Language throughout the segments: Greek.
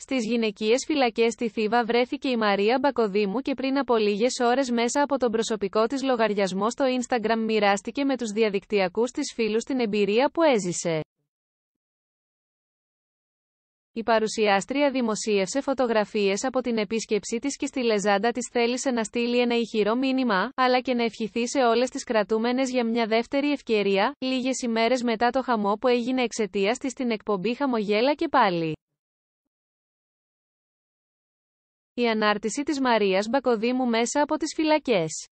Στις γυναικείες φυλακές στη Θήβα βρέθηκε η Μαρία Μπακοδήμου και πριν από λίγες ώρες μέσα από τον προσωπικό της λογαριασμό στο Instagram μοιράστηκε με τους διαδικτυακούς της φίλους την εμπειρία που έζησε. Η παρουσιάστρια δημοσίευσε φωτογραφίες από την επίσκεψή της και στη λεζάντα της θέλησε να στείλει ένα ηχηρό μήνυμα, αλλά και να ευχηθεί σε όλες τις κρατούμενες για μια δεύτερη ευκαιρία, λίγες ημέρες μετά το χαμό που έγινε εξαιτίας της στην εκπομπή Χαμογέλα και πάλι. Η ανάρτηση της Μαρίας Μπακοδήμου μέσα από τις φυλακές.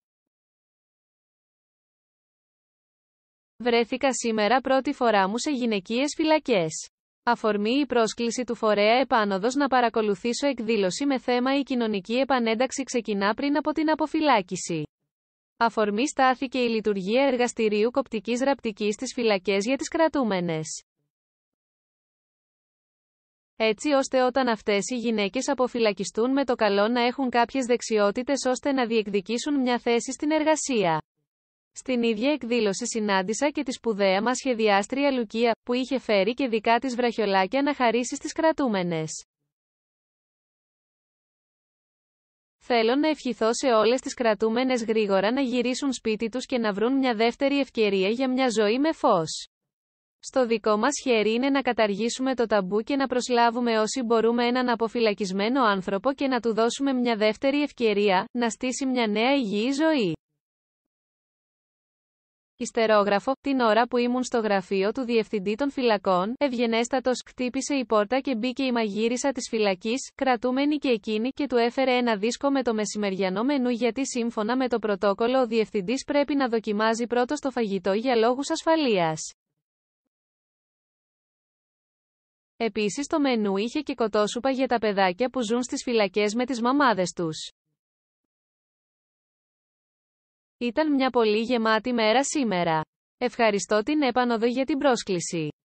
Βρέθηκα σήμερα πρώτη φορά μου σε γυναικείες φυλακές. Αφορμή η πρόσκληση του φορέα επάνωδος να παρακολουθήσω εκδήλωση με θέμα η κοινωνική επανένταξη ξεκινά πριν από την αποφυλάκηση. Αφορμή στάθηκε η λειτουργία εργαστηρίου κοπτικής ραπτικής στις φυλακές για τις κρατούμενες έτσι ώστε όταν αυτές οι γυναίκες αποφυλακιστούν με το καλό να έχουν κάποιες δεξιότητες ώστε να διεκδικήσουν μια θέση στην εργασία. Στην ίδια εκδήλωση συνάντησα και τη σπουδαία μας σχεδιάστρια Λουκία, που είχε φέρει και δικά της βραχιολάκια να χαρίσει στις κρατούμενες. Θέλω να ευχηθώ σε όλες τις κρατούμενες γρήγορα να γυρίσουν σπίτι τους και να βρουν μια δεύτερη ευκαιρία για μια ζωή με φως. Στο δικό μας χέρι είναι να καταργήσουμε το ταμπού και να προσλάβουμε όσοι μπορούμε έναν αποφυλακισμένο άνθρωπο και να του δώσουμε μια δεύτερη ευκαιρία, να στήσει μια νέα υγιή ζωή. Ιστερόγραφο, την ώρα που ήμουν στο γραφείο του Διευθυντή των Φυλακών, ευγενέστατος, χτύπησε η πόρτα και μπήκε η μαγείρισα της φυλακής, κρατούμενη και εκείνη, και του έφερε ένα δίσκο με το μεσημεριανό μενού γιατί σύμφωνα με το πρωτόκολλο ο Διευθυντής πρέπει να δοκιμάζει πρώτος το φαγητό για λόγους ασφαλείας. Επίσης το μενού είχε και κοτόσουπα για τα παιδάκια που ζουν στις φυλακές με τις μαμάδες τους. Ήταν μια πολύ γεμάτη μέρα σήμερα. Ευχαριστώ την Επανοδο για την πρόσκληση.